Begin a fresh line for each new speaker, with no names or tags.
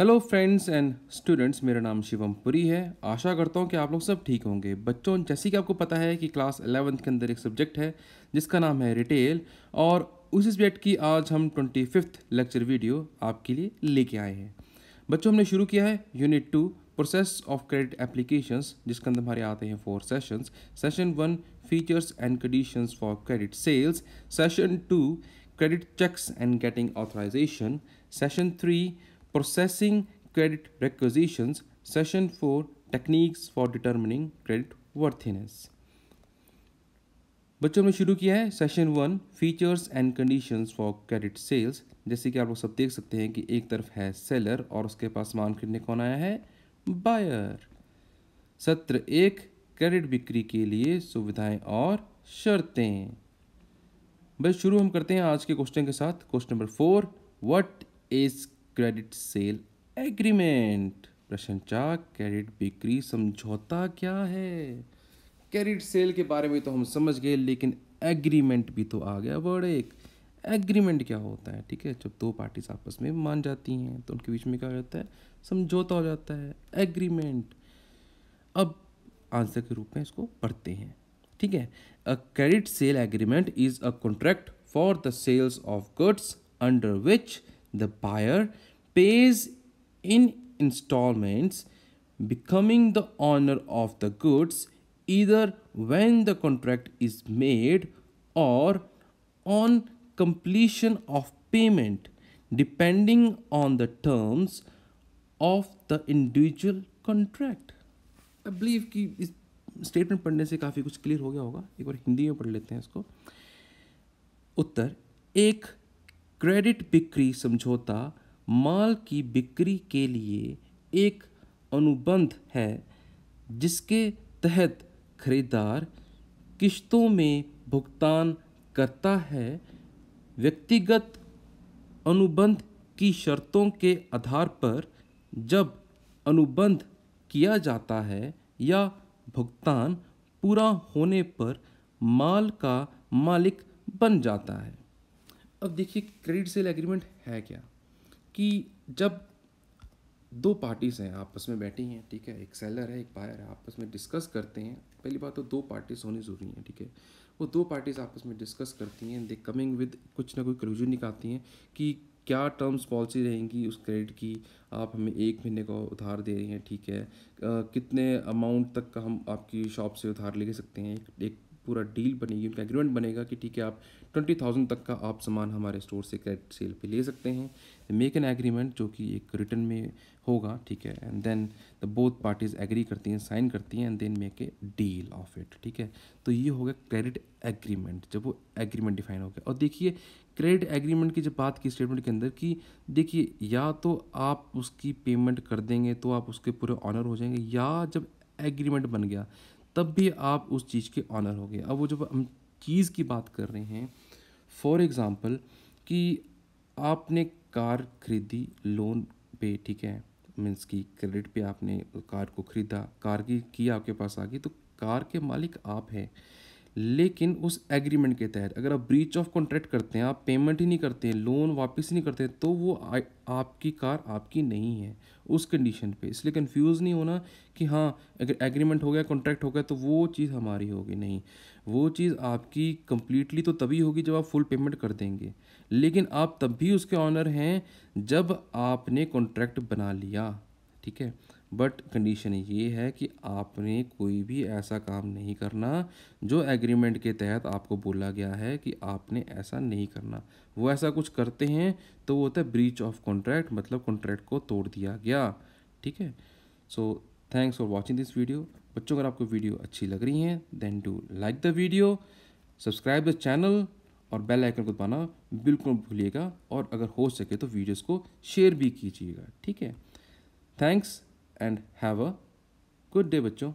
Hello friends and students मेरा नाम शिवम पुरी है आशा करता हूँ कि आप लोग सब ठीक होंगे बच्चों जैसे कि आपको पता है कि क्लास अलेवेंथ के अंदर एक सब्जेक्ट है जिसका नाम है रिटेल और उसी सब्जेक्ट की आज हम ट्वेंटी फिफ्थ लेक्चर वीडियो आपके लिए लेके आए हैं बच्चों हमने शुरू किया है unit two process of credit applications जिसके अंदर हमारे आते हैं four sessions session one features and conditions for credit sales session two credit checks and getting authorisation session three Processing Credit Requisitions, Session 4 Techniques for Determining Credit Worthiness. बच्चों ने शुरू किया है session one features and conditions for credit sales जैसे कि आप लोग सब देख सकते हैं कि एक तरफ है सेलर और उसके पास सामान खरीदने कौन आया है बायर सत्र एक क्रेडिट बिक्री के लिए सुविधाएं और शर्तें बस शुरू हम करते हैं आज के क्वेश्चन के साथ question number four what is credit sale agreement प्रश्न चार क्रेडिट बिक्री समझौता क्या है क्रेडिट सेल के बारे में तो हम समझ गए लेकिन एग्रीमेंट भी तो आ गया वर्ड एक एग्रीमेंट क्या होता है ठीक है जब दो पार्टीज आपस में मान जाती हैं तो उनके बीच में क्या हो जाता है समझौता हो जाता है एग्रीमेंट अब आंसर के रूप में इसको पढ़ते हैं ठीक है a credit sale agreement is a contract for the sales of goods under which the buyer pays in installments becoming the owner of the goods either when the contract is made or on completion of payment depending on the terms of the individual contract i believe ki is statement padhne se kafi kuch clear ho gaya hoga ek bar hindi mein पढ़ lete hain isko uttar ek credit बिक्री समझौता माल की बिक्री के लिए एक अनुबंध है जिसके तहत खरीदार किश्तों में भुगतान करता है व्यक्तिगत अनुबंध की शर्तों के आधार पर जब अनुबंध किया जाता है या भुगतान पूरा होने पर माल का मालिक बन जाता है अब देखिए क्रेडिट सेल एग्रीमेंट है क्या कि जब दो पार्टीज़ हैं आपस में बैठी हैं ठीक है एक सेलर है एक बायर है आपस में डिस्कस करते हैं पहली बात तो दो पार्टीज़ होनी ज़रूरी हैं ठीक है वो दो पार्टीज़ आपस में डिस्कस करती हैं दे कमिंग विद कुछ ना कोई क्लोजन निकालती हैं कि क्या टर्म्स पॉलिसी रहेंगी उस क्रेडिट की आप हमें एक महीने का उधार दे रही हैं ठीक है आ, कितने अमाउंट तक का हम आपकी शॉप से उधार ले सकते हैं एक पूरा डील बनेगी उनका एग्रीमेंट बनेगा कि ठीक है आप ट्वेंटी थाउजेंड तक का आप सामान हमारे स्टोर से क्रेडिट सेल पे ले सकते हैं मेक एन एग्रीमेंट जो कि एक रिटर्न में होगा ठीक है and then the both parties agree करती हैं साइन करती हैं and then make a deal of it ठीक है तो ये हो गया क्रेडिट एग्रीमेंट जब वो एग्रीमेंट डिफाइन हो गया और देखिए क्रेडिट एग्रीमेंट की जब बात की स्टेटमेंट के अंदर कि देखिए या तो आप उसकी पेमेंट कर देंगे तो आप उसके पूरे ऑनर हो जाएंगे या जब एग्रीमेंट बन गया तब भी आप उस चीज़ के ऑनर हो गए अब वो जब हम चीज़ की बात कर रहे हैं फॉर एग्ज़ाम्पल कि आपने कार खरीदी लोन पे ठीक है मीन्स की क्रेडिट पे आपने कार को ख़रीदा कार की की आपके पास आ गई तो कार के मालिक आप हैं लेकिन उस एग्रीमेंट के तहत अगर आप ब्रीच ऑफ कॉन्ट्रैक्ट करते हैं आप पेमेंट ही नहीं करते हैं लोन वापस नहीं करते तो वो आ, आपकी कार आपकी नहीं है उस कंडीशन पे इसलिए कंफ्यूज नहीं होना कि हाँ अगर एग्रीमेंट हो गया कॉन्ट्रैक्ट हो गया तो वो चीज़ हमारी होगी नहीं वो चीज़ आपकी कम्प्लीटली तो तभी होगी जब आप फुल पेमेंट कर देंगे लेकिन आप तब भी उसके ऑनर हैं जब आपने कॉन्ट्रैक्ट बना लिया ठीक है बट कंडीशन ये है कि आपने कोई भी ऐसा काम नहीं करना जो एग्रीमेंट के तहत आपको बोला गया है कि आपने ऐसा नहीं करना वो ऐसा कुछ करते हैं तो वो होता है ब्रीच ऑफ कॉन्ट्रैक्ट मतलब कॉन्ट्रैक्ट को तोड़ दिया गया ठीक है so thanks for watching this video बच्चों अगर आपको वीडियो अच्छी लग रही है then to like the video subscribe the channel और बेल आइकन को दबाना बिल्कुल भूलिएगा और अगर हो सके तो वीडियोस को शेयर भी कीजिएगा ठीक है thanks and have a good day, bachcho.